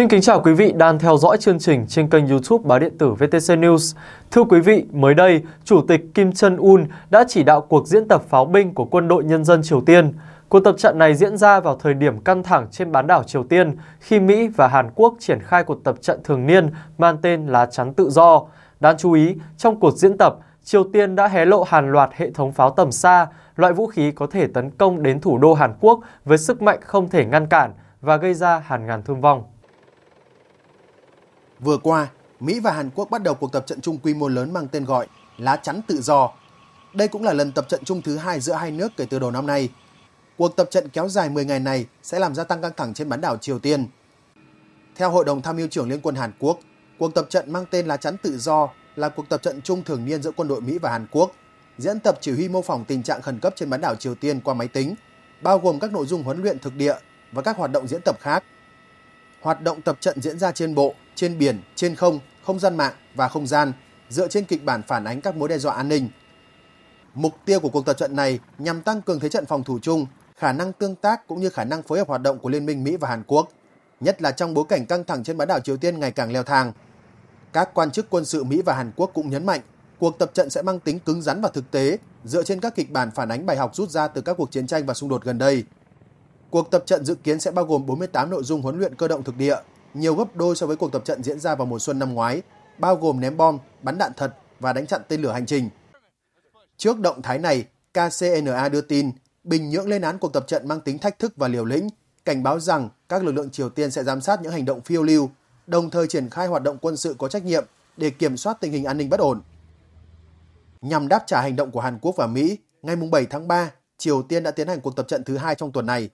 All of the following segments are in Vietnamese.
Xin kính chào quý vị đang theo dõi chương trình trên kênh YouTube báo điện tử VTC News. Thưa quý vị, mới đây, Chủ tịch Kim Trân Un đã chỉ đạo cuộc diễn tập pháo binh của quân đội nhân dân Triều Tiên. Cuộc tập trận này diễn ra vào thời điểm căng thẳng trên bán đảo Triều Tiên khi Mỹ và Hàn Quốc triển khai cuộc tập trận thường niên mang tên là chắn tự do. Đáng chú ý, trong cuộc diễn tập, Triều Tiên đã hé lộ hàng loạt hệ thống pháo tầm xa, loại vũ khí có thể tấn công đến thủ đô Hàn Quốc với sức mạnh không thể ngăn cản và gây ra hàng ngàn thương vong. Vừa qua, Mỹ và Hàn Quốc bắt đầu cuộc tập trận chung quy mô lớn mang tên gọi Lá chắn tự do. Đây cũng là lần tập trận chung thứ hai giữa hai nước kể từ đầu năm nay. Cuộc tập trận kéo dài 10 ngày này sẽ làm gia tăng căng thẳng trên bán đảo Triều Tiên. Theo Hội đồng Tham mưu trưởng Liên quân Hàn Quốc, cuộc tập trận mang tên Lá chắn tự do là cuộc tập trận chung thường niên giữa quân đội Mỹ và Hàn Quốc, diễn tập chỉ huy mô phỏng tình trạng khẩn cấp trên bán đảo Triều Tiên qua máy tính, bao gồm các nội dung huấn luyện thực địa và các hoạt động diễn tập khác. Hoạt động tập trận diễn ra trên bộ, trên biển, trên không, không gian mạng và không gian dựa trên kịch bản phản ánh các mối đe dọa an ninh. Mục tiêu của cuộc tập trận này nhằm tăng cường thế trận phòng thủ chung, khả năng tương tác cũng như khả năng phối hợp hoạt động của Liên minh Mỹ và Hàn Quốc, nhất là trong bối cảnh căng thẳng trên bán đảo Triều Tiên ngày càng leo thang. Các quan chức quân sự Mỹ và Hàn Quốc cũng nhấn mạnh cuộc tập trận sẽ mang tính cứng rắn và thực tế dựa trên các kịch bản phản ánh bài học rút ra từ các cuộc chiến tranh và xung đột gần đây. Cuộc tập trận dự kiến sẽ bao gồm 48 nội dung huấn luyện cơ động thực địa, nhiều gấp đôi so với cuộc tập trận diễn ra vào mùa xuân năm ngoái, bao gồm ném bom, bắn đạn thật và đánh chặn tên lửa hành trình. Trước động thái này, KCNA đưa tin Bình Nhưỡng lên án cuộc tập trận mang tính thách thức và liều lĩnh, cảnh báo rằng các lực lượng Triều Tiên sẽ giám sát những hành động phiêu lưu, đồng thời triển khai hoạt động quân sự có trách nhiệm để kiểm soát tình hình an ninh bất ổn. Nhằm đáp trả hành động của Hàn Quốc và Mỹ, ngày 7 tháng 3, Triều Tiên đã tiến hành cuộc tập trận thứ hai trong tuần này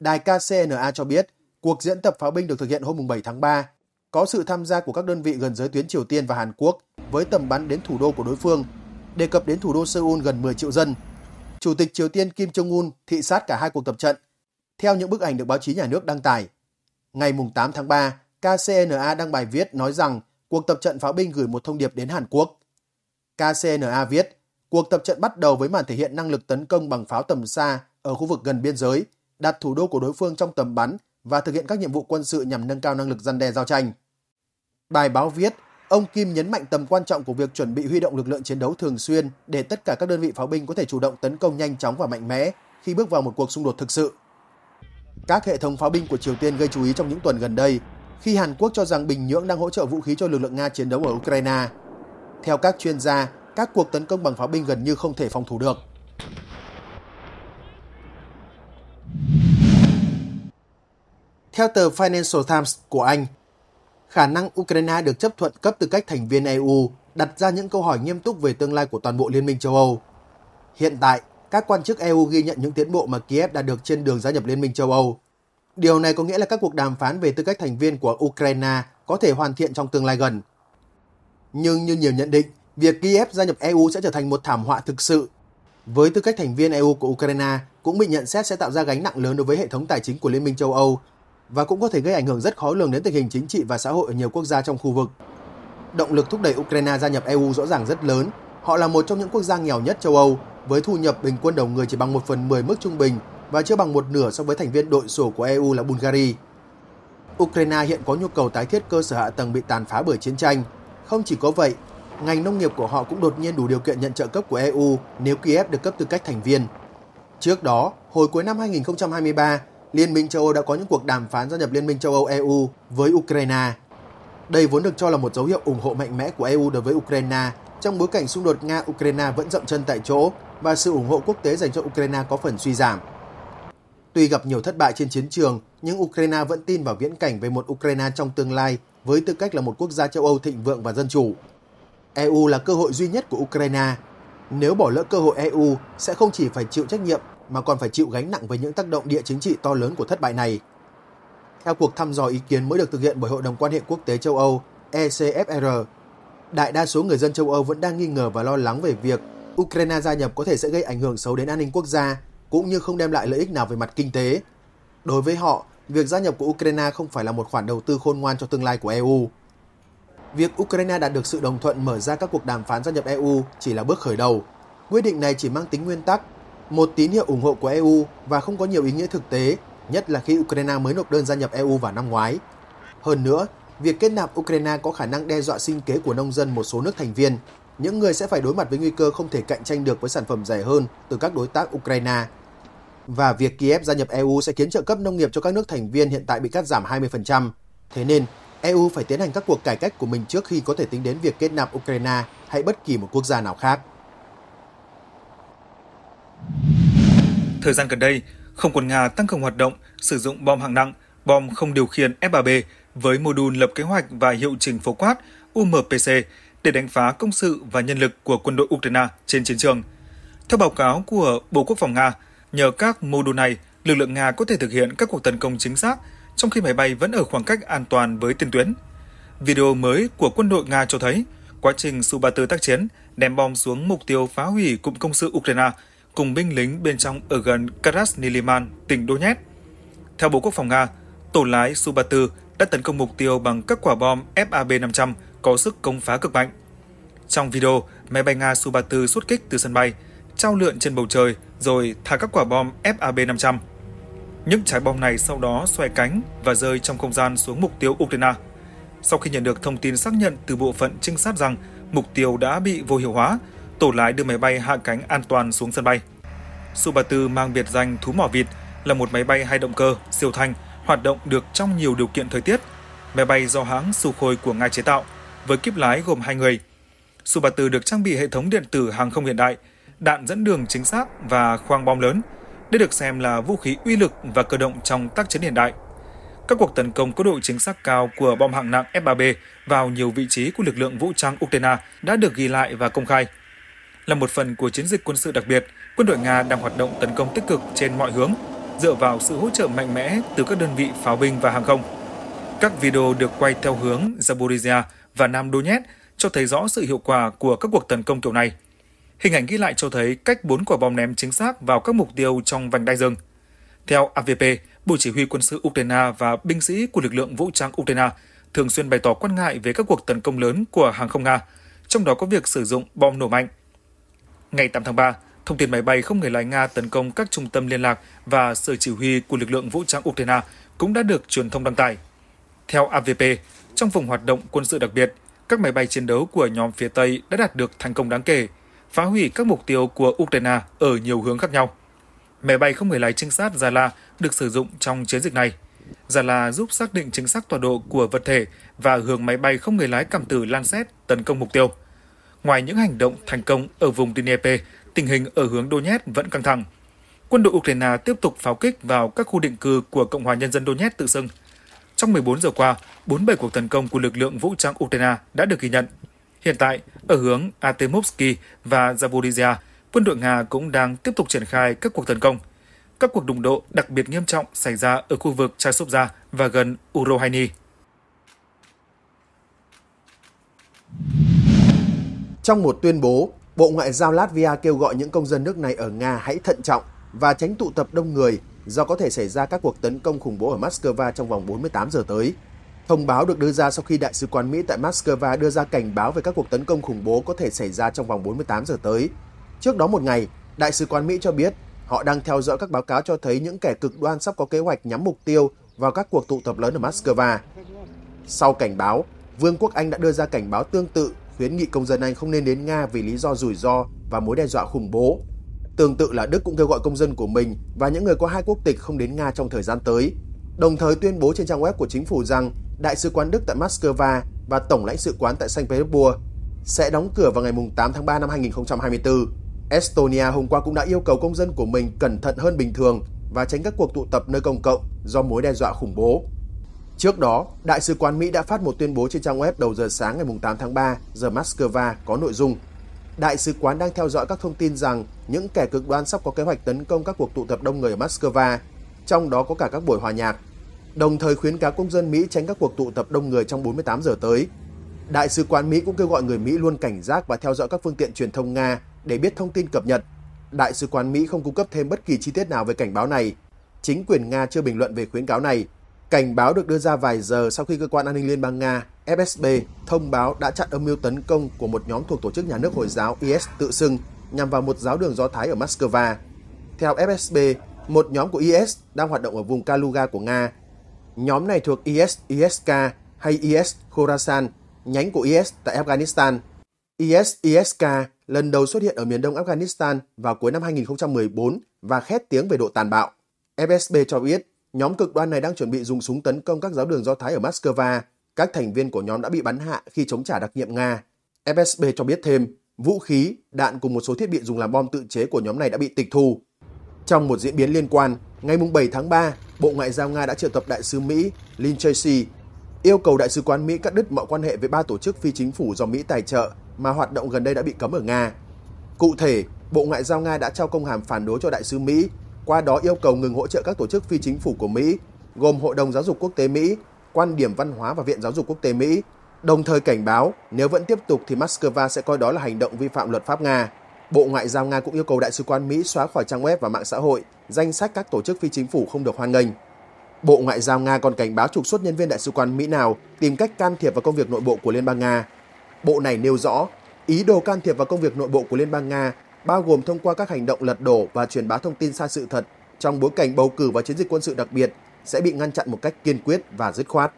Đài KCNA cho biết, cuộc diễn tập pháo binh được thực hiện hôm 7 tháng 3, có sự tham gia của các đơn vị gần giới tuyến Triều Tiên và Hàn Quốc với tầm bắn đến thủ đô của đối phương, đề cập đến thủ đô Seoul gần 10 triệu dân. Chủ tịch Triều Tiên Kim Jong-un thị sát cả hai cuộc tập trận, theo những bức ảnh được báo chí nhà nước đăng tải. Ngày 8 tháng 3, KCNA đăng bài viết nói rằng cuộc tập trận pháo binh gửi một thông điệp đến Hàn Quốc. KCNA viết, cuộc tập trận bắt đầu với màn thể hiện năng lực tấn công bằng pháo tầm xa ở khu vực gần biên giới đặt thủ đô của đối phương trong tầm bắn và thực hiện các nhiệm vụ quân sự nhằm nâng cao năng lực gian đe giao tranh. Bài báo viết, ông Kim nhấn mạnh tầm quan trọng của việc chuẩn bị huy động lực lượng chiến đấu thường xuyên để tất cả các đơn vị pháo binh có thể chủ động tấn công nhanh chóng và mạnh mẽ khi bước vào một cuộc xung đột thực sự. Các hệ thống pháo binh của Triều Tiên gây chú ý trong những tuần gần đây khi Hàn Quốc cho rằng Bình Nhưỡng đang hỗ trợ vũ khí cho lực lượng Nga chiến đấu ở Ukraine. Theo các chuyên gia, các cuộc tấn công bằng pháo binh gần như không thể phòng thủ được. Theo tờ Financial Times của Anh, khả năng Ukraine được chấp thuận cấp tư cách thành viên EU đặt ra những câu hỏi nghiêm túc về tương lai của toàn bộ Liên minh châu Âu. Hiện tại, các quan chức EU ghi nhận những tiến bộ mà Kiev đã được trên đường gia nhập Liên minh châu Âu. Điều này có nghĩa là các cuộc đàm phán về tư cách thành viên của Ukraine có thể hoàn thiện trong tương lai gần. Nhưng như nhiều nhận định, việc Kiev gia nhập EU sẽ trở thành một thảm họa thực sự. Với tư cách thành viên EU của Ukraine cũng bị nhận xét sẽ tạo ra gánh nặng lớn đối với hệ thống tài chính của Liên minh châu Âu và cũng có thể gây ảnh hưởng rất khó lường đến tình hình chính trị và xã hội ở nhiều quốc gia trong khu vực. Động lực thúc đẩy Ukraine gia nhập EU rõ ràng rất lớn. Họ là một trong những quốc gia nghèo nhất châu Âu, với thu nhập bình quân đầu người chỉ bằng 1 phần 10 mức trung bình và chưa bằng một nửa so với thành viên đội sổ của EU là Bulgaria. Ukraine hiện có nhu cầu tái thiết cơ sở hạ tầng bị tàn phá bởi chiến tranh. Không chỉ có vậy, ngành nông nghiệp của họ cũng đột nhiên đủ điều kiện nhận trợ cấp của EU nếu Kiev được cấp tư cách thành viên. Trước đó, hồi cuối năm 2023, Liên minh châu Âu đã có những cuộc đàm phán gia nhập Liên minh châu Âu EU với Ukraine. Đây vốn được cho là một dấu hiệu ủng hộ mạnh mẽ của EU đối với Ukraine trong bối cảnh xung đột Nga-Ukraine vẫn dậm chân tại chỗ và sự ủng hộ quốc tế dành cho Ukraine có phần suy giảm. Tuy gặp nhiều thất bại trên chiến trường, nhưng Ukraine vẫn tin vào viễn cảnh về một Ukraine trong tương lai với tư cách là một quốc gia châu Âu thịnh vượng và dân chủ. EU là cơ hội duy nhất của Ukraine. Nếu bỏ lỡ cơ hội EU sẽ không chỉ phải chịu trách nhiệm mà còn phải chịu gánh nặng với những tác động địa chính trị to lớn của thất bại này. Theo cuộc thăm dò ý kiến mới được thực hiện bởi Hội đồng quan hệ quốc tế châu Âu ECFR, đại đa số người dân châu Âu vẫn đang nghi ngờ và lo lắng về việc Ukraine gia nhập có thể sẽ gây ảnh hưởng xấu đến an ninh quốc gia cũng như không đem lại lợi ích nào về mặt kinh tế. Đối với họ, việc gia nhập của Ukraine không phải là một khoản đầu tư khôn ngoan cho tương lai của EU. Việc Ukraine đạt được sự đồng thuận mở ra các cuộc đàm phán gia nhập EU chỉ là bước khởi đầu. Quyết định này chỉ mang tính nguyên tắc một tín hiệu ủng hộ của EU và không có nhiều ý nghĩa thực tế, nhất là khi Ukraine mới nộp đơn gia nhập EU vào năm ngoái. Hơn nữa, việc kết nạp Ukraine có khả năng đe dọa sinh kế của nông dân một số nước thành viên. Những người sẽ phải đối mặt với nguy cơ không thể cạnh tranh được với sản phẩm rẻ hơn từ các đối tác Ukraine. Và việc Kiev gia nhập EU sẽ khiến trợ cấp nông nghiệp cho các nước thành viên hiện tại bị cắt giảm 20%. Thế nên, EU phải tiến hành các cuộc cải cách của mình trước khi có thể tính đến việc kết nạp Ukraine hay bất kỳ một quốc gia nào khác. Thời gian gần đây, không quân Nga tăng cường hoạt động sử dụng bom hạng nặng, bom không điều khiển F-3B với mô đun lập kế hoạch và hiệu chỉnh phổ quát UMPC để đánh phá công sự và nhân lực của quân đội Ukraine trên chiến trường. Theo báo cáo của Bộ Quốc phòng Nga, nhờ các mô đun này, lực lượng Nga có thể thực hiện các cuộc tấn công chính xác trong khi máy bay vẫn ở khoảng cách an toàn với tiền tuyến. Video mới của quân đội Nga cho thấy quá trình Su-34 tác chiến ném bom xuống mục tiêu phá hủy cụm công sự Ukraine cùng binh lính bên trong ở gần Krasniliman, tỉnh Donetsk. Theo Bộ Quốc phòng Nga, tổ lái Su-34 đã tấn công mục tiêu bằng các quả bom FAB-500 có sức công phá cực mạnh. Trong video, máy bay Nga Su-34 xuất kích từ sân bay, trao lượn trên bầu trời rồi thả các quả bom FAB-500. Những trái bom này sau đó xoay cánh và rơi trong không gian xuống mục tiêu Ukraine. Sau khi nhận được thông tin xác nhận từ bộ phận trinh sát rằng mục tiêu đã bị vô hiệu hóa, tổ lái đưa máy bay hạ cánh an toàn xuống sân bay. Su-34 mang biệt danh thú mỏ vịt là một máy bay hai động cơ siêu thanh hoạt động được trong nhiều điều kiện thời tiết. Máy bay do hãng Sukhoi của Nga chế tạo với kíp lái gồm hai người. Su-34 được trang bị hệ thống điện tử hàng không hiện đại, đạn dẫn đường chính xác và khoang bom lớn. Đây được xem là vũ khí uy lực và cơ động trong tác chiến hiện đại. Các cuộc tấn công có độ chính xác cao của bom hạng nặng F-3B vào nhiều vị trí của lực lượng vũ trang Ukraine đã được ghi lại và công khai là một phần của chiến dịch quân sự đặc biệt, quân đội Nga đang hoạt động tấn công tích cực trên mọi hướng, dựa vào sự hỗ trợ mạnh mẽ từ các đơn vị pháo binh và hàng không. Các video được quay theo hướng Zaporizhia và Nam Donetsk cho thấy rõ sự hiệu quả của các cuộc tấn công kiểu này. Hình ảnh ghi lại cho thấy cách bốn quả bom ném chính xác vào các mục tiêu trong vành đai rừng. Theo AVP, Bộ Chỉ huy quân sự Ukraine và binh sĩ của lực lượng vũ trang Ukraine thường xuyên bày tỏ quan ngại về các cuộc tấn công lớn của hàng không Nga, trong đó có việc sử dụng bom nổ mạnh Ngày 8 tháng 3, thông tin máy bay không người lái Nga tấn công các trung tâm liên lạc và sở chỉ huy của lực lượng vũ trang Ukraine cũng đã được truyền thông đăng tải. Theo AVP, trong vùng hoạt động quân sự đặc biệt, các máy bay chiến đấu của nhóm phía Tây đã đạt được thành công đáng kể, phá hủy các mục tiêu của Ukraine ở nhiều hướng khác nhau. Máy bay không người lái trinh sát Zala được sử dụng trong chiến dịch này. Zala giúp xác định chính xác tọa độ của vật thể và hướng máy bay không người lái cảm tử Lancet tấn công mục tiêu – Ngoài những hành động thành công ở vùng Dnieper, tình hình ở hướng Donetsk vẫn căng thẳng. Quân đội Ukraine tiếp tục pháo kích vào các khu định cư của Cộng hòa Nhân dân Donetsk tự xưng. Trong 14 giờ qua, 47 cuộc tấn công của lực lượng vũ trang Ukraine đã được ghi nhận. Hiện tại, ở hướng Artemovsky và Zaporizhia, quân đội Nga cũng đang tiếp tục triển khai các cuộc tấn công. Các cuộc đụng độ đặc biệt nghiêm trọng xảy ra ở khu vực Chasovia và gần Urohaini. Trong một tuyên bố, Bộ Ngoại giao Latvia kêu gọi những công dân nước này ở Nga hãy thận trọng và tránh tụ tập đông người do có thể xảy ra các cuộc tấn công khủng bố ở Moscow trong vòng 48 giờ tới. Thông báo được đưa ra sau khi Đại sứ quán Mỹ tại Moscow đưa ra cảnh báo về các cuộc tấn công khủng bố có thể xảy ra trong vòng 48 giờ tới. Trước đó một ngày, Đại sứ quán Mỹ cho biết họ đang theo dõi các báo cáo cho thấy những kẻ cực đoan sắp có kế hoạch nhắm mục tiêu vào các cuộc tụ tập lớn ở Moscow. Sau cảnh báo, Vương quốc Anh đã đưa ra cảnh báo tương tự khuyến nghị công dân Anh không nên đến Nga vì lý do rủi ro và mối đe dọa khủng bố. Tương tự là Đức cũng kêu gọi công dân của mình và những người có hai quốc tịch không đến Nga trong thời gian tới, đồng thời tuyên bố trên trang web của chính phủ rằng Đại sứ quán Đức tại Moscow và Tổng lãnh sự quán tại Saint Petersburg sẽ đóng cửa vào ngày 8 tháng 3 năm 2024. Estonia hôm qua cũng đã yêu cầu công dân của mình cẩn thận hơn bình thường và tránh các cuộc tụ tập nơi công cộng do mối đe dọa khủng bố. Trước đó, Đại sứ quán Mỹ đã phát một tuyên bố trên trang web đầu giờ sáng ngày 8 tháng 3 giờ Moscow có nội dung Đại sứ quán đang theo dõi các thông tin rằng những kẻ cực đoan sắp có kế hoạch tấn công các cuộc tụ tập đông người ở Moscow, trong đó có cả các buổi hòa nhạc, đồng thời khuyến cáo công dân Mỹ tránh các cuộc tụ tập đông người trong 48 giờ tới. Đại sứ quán Mỹ cũng kêu gọi người Mỹ luôn cảnh giác và theo dõi các phương tiện truyền thông Nga để biết thông tin cập nhật. Đại sứ quán Mỹ không cung cấp thêm bất kỳ chi tiết nào về cảnh báo này. Chính quyền Nga chưa bình luận về khuyến cáo này, Cảnh báo được đưa ra vài giờ sau khi cơ quan an ninh Liên bang Nga FSB thông báo đã chặn âm mưu tấn công của một nhóm thuộc tổ chức nhà nước Hồi giáo IS tự xưng nhằm vào một giáo đường Do Thái ở Moscow. Theo FSB, một nhóm của IS đang hoạt động ở vùng Kaluga của Nga. Nhóm này thuộc IS ISK hay IS Khorasan, nhánh của IS tại Afghanistan. IS ISK lần đầu xuất hiện ở miền đông Afghanistan vào cuối năm 2014 và khét tiếng về độ tàn bạo. FSB cho biết Nhóm cực đoan này đang chuẩn bị dùng súng tấn công các giáo đường Do Thái ở Moscow. Các thành viên của nhóm đã bị bắn hạ khi chống trả đặc nhiệm Nga. FSB cho biết thêm, vũ khí, đạn cùng một số thiết bị dùng làm bom tự chế của nhóm này đã bị tịch thu. Trong một diễn biến liên quan, ngày 7 tháng 3, Bộ Ngoại giao Nga đã triệu tập đại sứ Mỹ Lynn Tracy yêu cầu đại sứ quán Mỹ cắt đứt mọi quan hệ với ba tổ chức phi chính phủ do Mỹ tài trợ mà hoạt động gần đây đã bị cấm ở Nga. Cụ thể, Bộ Ngoại giao Nga đã trao công hàm phản đối cho đại sứ Mỹ qua đó yêu cầu ngừng hỗ trợ các tổ chức phi chính phủ của Mỹ, gồm Hội đồng Giáo dục Quốc tế Mỹ, Quan điểm Văn hóa và Viện Giáo dục Quốc tế Mỹ, đồng thời cảnh báo nếu vẫn tiếp tục thì Moscow sẽ coi đó là hành động vi phạm luật pháp Nga. Bộ Ngoại giao Nga cũng yêu cầu Đại sứ quán Mỹ xóa khỏi trang web và mạng xã hội danh sách các tổ chức phi chính phủ không được hoan nghênh. Bộ Ngoại giao Nga còn cảnh báo trục xuất nhân viên Đại sứ quán Mỹ nào tìm cách can thiệp vào công việc nội bộ của Liên bang Nga. Bộ này nêu rõ, ý đồ can thiệp vào công việc nội bộ của Liên bang Nga bao gồm thông qua các hành động lật đổ và truyền bá thông tin sai sự thật trong bối cảnh bầu cử và chiến dịch quân sự đặc biệt sẽ bị ngăn chặn một cách kiên quyết và dứt khoát.